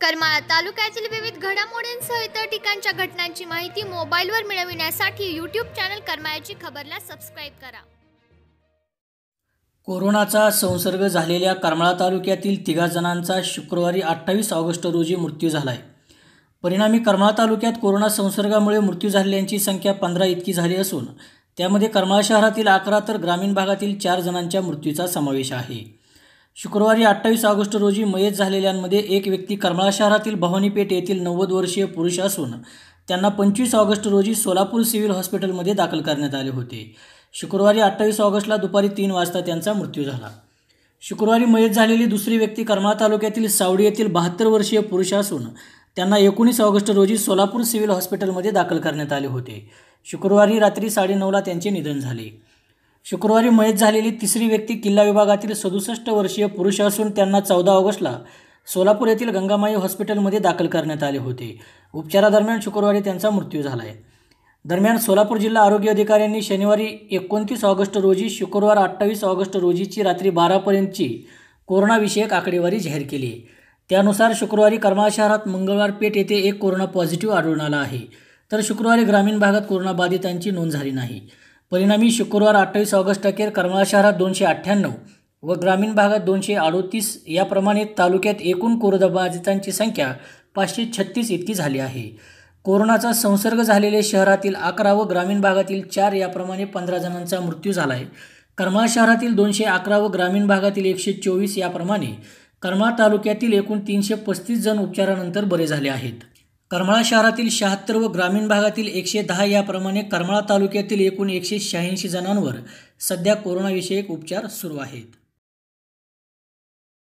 करमाळा तालुक्यातील विविध घडामोडींसह इतर ठिकाणच्या घटनांची माहिती मोबाईलवर मिळविण्यासाठी यूट्यूब चॅनल करमाळ्याची खबरला सबस्क्राईब करा कोरोनाचा संसर्ग झालेल्या करमाळा तालुक्यातील तिघा जणांचा शुक्रवारी अठ्ठावीस ऑगस्ट रोजी मृत्यू झाला आहे परिणामी करमाळा तालुक्यात कोरोना संसर्गामुळे मृत्यू झालेल्यांची संख्या पंधरा इतकी झाली असून त्यामध्ये करमाळा शहरातील अकरा तर ग्रामीण भागातील चार जणांच्या मृत्यूचा समावेश आहे शुक्रवारी अठ्ठावीस ऑगस्ट रोजी मयत झालेल्यांमध्ये एक व्यक्ती करमाळा शहरातील भवानीपेठ येथील नव्वद वर्षीय पुरुष असून त्यांना पंचवीस ऑगस्ट रोजी सोलापूर सिव्हिल हॉस्पिटलमध्ये दाखल करण्यात आले होते शुक्रवारी अठ्ठावीस ऑगस्टला दुपारी तीन वाजता त्यांचा मृत्यू झाला शुक्रवारी मयत झालेली दुसरी व्यक्ती करमाळा तालुक्यातील सावडी येथील बहात्तर वर्षीय पुरुष असून त्यांना एकोणीस ऑगस्ट रोजी सोलापूर सिव्हिल हॉस्पिटलमध्ये दाखल करण्यात आले होते शुक्रवारी रात्री साडेनऊला त्यांचे निधन झाले शुक्रवारी मयत झालेली तिसरी व्यक्ती किल्ला विभागातील सदुसष्ट वर्षीय पुरुष असून त्यांना चौदा ऑगस्टला सोलापूर येथील गंगामाई हॉस्पिटलमध्ये दाखल करण्यात आले होते उपचारादरम्यान शुक्रवारी त्यांचा मृत्यू झाला आहे दरम्यान सोलापूर जिल्हा आरोग्य अधिकाऱ्यांनी शनिवारी एकोणतीस ऑगस्ट रोजी शुक्रवार अठ्ठावीस ऑगस्ट रोजीची रात्री बारापर्यंतची कोरोनाविषयक आकडेवारी जाहीर केली त्यानुसार शुक्रवारी करमाळ शहरात मंगळवार पेठ येथे एक कोरोना पॉझिटिव्ह आढळून आला आहे तर शुक्रवारी ग्रामीण भागात कोरोनाबाधितांची नोंद झाली नाही परिणामी शुक्रवार अठ्ठावीस ऑगस्ट अखेर करमाळा शहरात दोनशे अठ्ठ्याण्णव व ग्रामीण भागात दोनशे अडोतीस याप्रमाणे तालुक्यात एकूण कोरोनाबाधितांची संख्या पाचशे छत्तीस इतकी झाली आहे कोरोनाचा संसर्ग झालेले शहरातील अकरा व ग्रामीण भागातील चार याप्रमाणे पंधरा जणांचा मृत्यू झाला आहे करमाळा शहरातील दोनशे अकरा व ग्रामीण भागातील एकशे चोवीस याप्रमाणे करमाळा तालुक्यातील एकूण तीनशे पस्तीस जण उपचारानंतर बरे झाले आहेत करमाळा शहरातील शहात्तर व ग्रामीण भागातील एकशे दहा याप्रमाणे करमाळा तालुक्यातील एकूण एकशे शहाऐंशी जणांवर सध्या कोरोनाविषयक उपचार सुरू आहेत